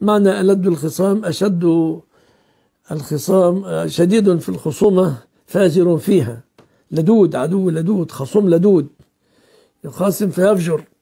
معنى ألد الخصام أشد الخصام شديد في الخصومة فاجر فيها لدود عدو لدود خصوم لدود يخاصم فيفجر